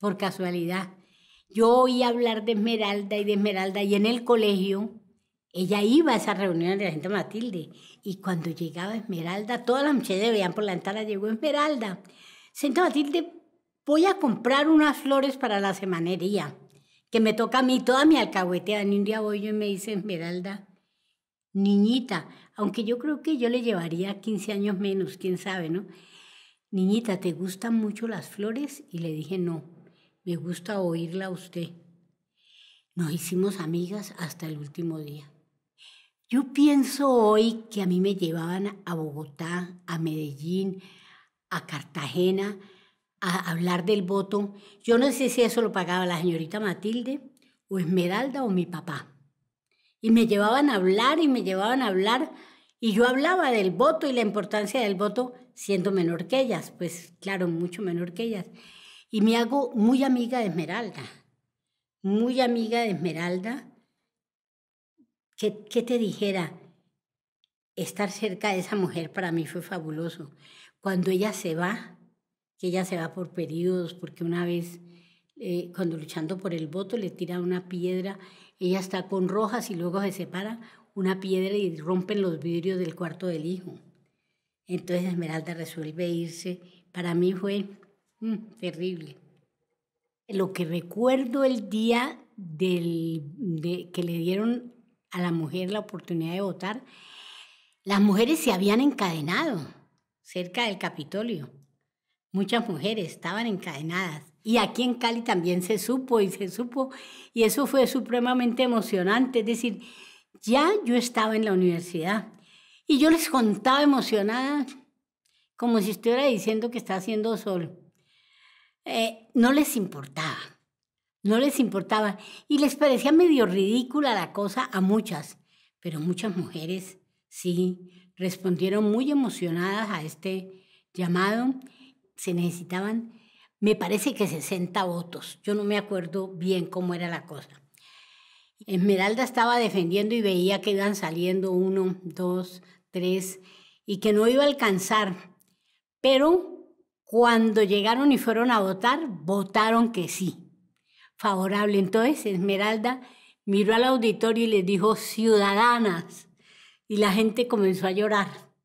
por casualidad. Yo oí hablar de Esmeralda y de Esmeralda y en el colegio ella iba a esa reunión de la gente Matilde y cuando llegaba Esmeralda, todas las muchachas veían por la ventana, llegó Esmeralda. Senta Matilde, voy a comprar unas flores para la semanería, que me toca a mí, toda mi alcahuetea. Ni un día voy yo y me dice Esmeralda, niñita, aunque yo creo que yo le llevaría 15 años menos, quién sabe, ¿no? Niñita, ¿te gustan mucho las flores? Y le dije, no me gusta oírla a usted. Nos hicimos amigas hasta el último día. Yo pienso hoy que a mí me llevaban a Bogotá, a Medellín, a Cartagena, a hablar del voto. Yo no sé si eso lo pagaba la señorita Matilde o Esmeralda o mi papá. Y me llevaban a hablar y me llevaban a hablar. Y yo hablaba del voto y la importancia del voto siendo menor que ellas, pues claro, mucho menor que ellas. Y me hago muy amiga de Esmeralda, muy amiga de Esmeralda, ¿Qué te dijera, estar cerca de esa mujer para mí fue fabuloso. Cuando ella se va, que ella se va por periodos, porque una vez, eh, cuando luchando por el voto, le tira una piedra, ella está con rojas y luego se separa una piedra y rompen los vidrios del cuarto del hijo. Entonces Esmeralda resuelve irse. Para mí fue Mm, terrible. Lo que recuerdo el día del, que le dieron a la mujer la oportunidad de votar, las mujeres se habían encadenado cerca del Capitolio. Muchas mujeres estaban encadenadas. Y aquí en Cali también se supo y se supo. Y eso fue supremamente emocionante. Es decir, ya yo estaba en la universidad y yo les contaba emocionada, como si estuviera diciendo que está haciendo sol. Eh, no les importaba, no les importaba. Y les parecía medio ridícula la cosa a muchas, pero muchas mujeres sí respondieron muy emocionadas a este llamado. Se necesitaban, me parece que 60 votos, yo no me acuerdo bien cómo era la cosa. Esmeralda estaba defendiendo y veía que iban saliendo uno, dos, tres, y que no iba a alcanzar, pero cuando llegaron y fueron a votar, votaron que sí, favorable. Entonces Esmeralda miró al auditorio y les dijo, ciudadanas, y la gente comenzó a llorar.